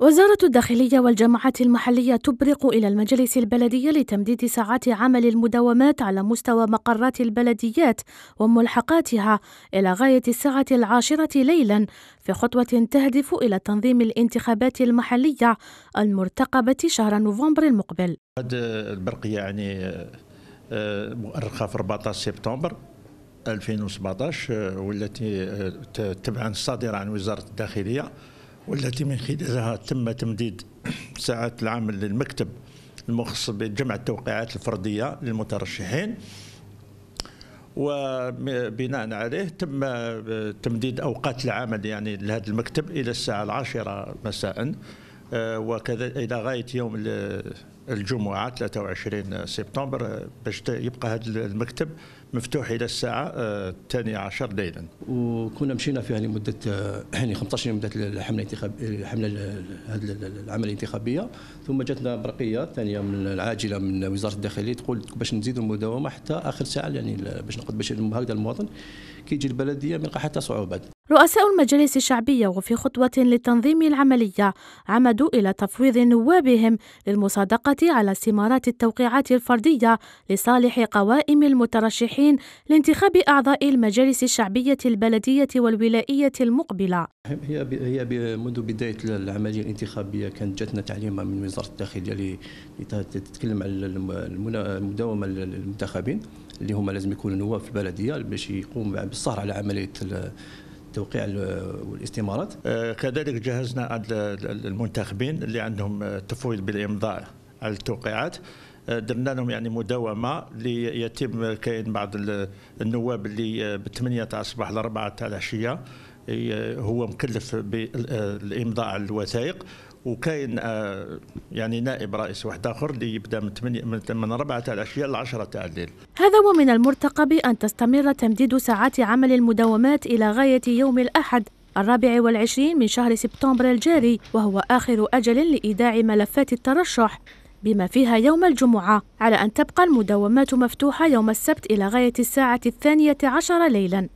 وزارة الداخلية والجماعات المحلية تبرق إلى المجالس البلدية لتمديد ساعات عمل المداومات على مستوى مقرات البلديات وملحقاتها إلى غاية الساعة العاشرة ليلا في خطوة تهدف إلى تنظيم الانتخابات المحلية المرتقبة شهر نوفمبر المقبل. هذه البرقية يعني آه، مؤرخة في 14 سبتمبر 2017 آه، والتي آه، تبعا صادرة عن وزارة الداخلية والتي من خلالها تم تمديد ساعات العمل للمكتب المخصص بجمع التوقيعات الفردية للمترشحين وبناء عليه تم تمديد أوقات العمل يعني لهذا المكتب إلى الساعة العاشرة مساء آه، وكذا الى غايه يوم الجمعه 23 سبتمبر آه، باش يبقى هذا المكتب مفتوح الى الساعه آه، الثانية عشر ليلا. وكنا مشينا فيها لمده يعني 15 يوم مده الحمله الانتخابيه الحمله هذه العمليه الانتخابيه ثم جاتنا برقيه ثانيه من العاجله من وزاره الداخليه تقول باش نزيدوا المداومه حتى اخر ساعه يعني باش نقدر باش هكذا المواطن كيجي البلديه ما يلقى حتى صعوبات رؤساء المجالس الشعبية وفي خطوة لتنظيم العملية عمدوا إلى تفويض نوابهم للمصادقة على استمارات التوقيعات الفردية لصالح قوائم المترشحين لانتخاب أعضاء المجالس الشعبية البلدية والولائية المقبلة. هي هي منذ بداية العملية الانتخابية كانت جاتنا تعليمة من وزارة الداخلية تتكلم على المداومة للمنتخبين اللي هما لازم يكونوا نواب في البلدية باش يقوم بالسهر على عملية توقيع والاستمارات أه، كذلك جهزنا المنتخبين اللي عندهم أه، تفويض بالامضاء على التوقيعات أه، درنا لهم يعني مداومه ليتم كاين بعض النواب اللي ب 8 تاع الصباح ل 4 تاع العشيه هو مكلف بالامضاء على الوثائق وكاين آه، يعني نائب رئيس واحد اخر اللي يبدا من 8 من 4 تاع العشيه ل 10 تاع الليل. هذا ومن المرتقب ان تستمر تمديد ساعات عمل المداومات الى غايه يوم الاحد الرابع والعشرين من شهر سبتمبر الجاري وهو آخر أجل لإيداع ملفات الترشح بما فيها يوم الجمعة على أن تبقى المداومات مفتوحة يوم السبت إلى غاية الساعة الثانية عشر ليلاً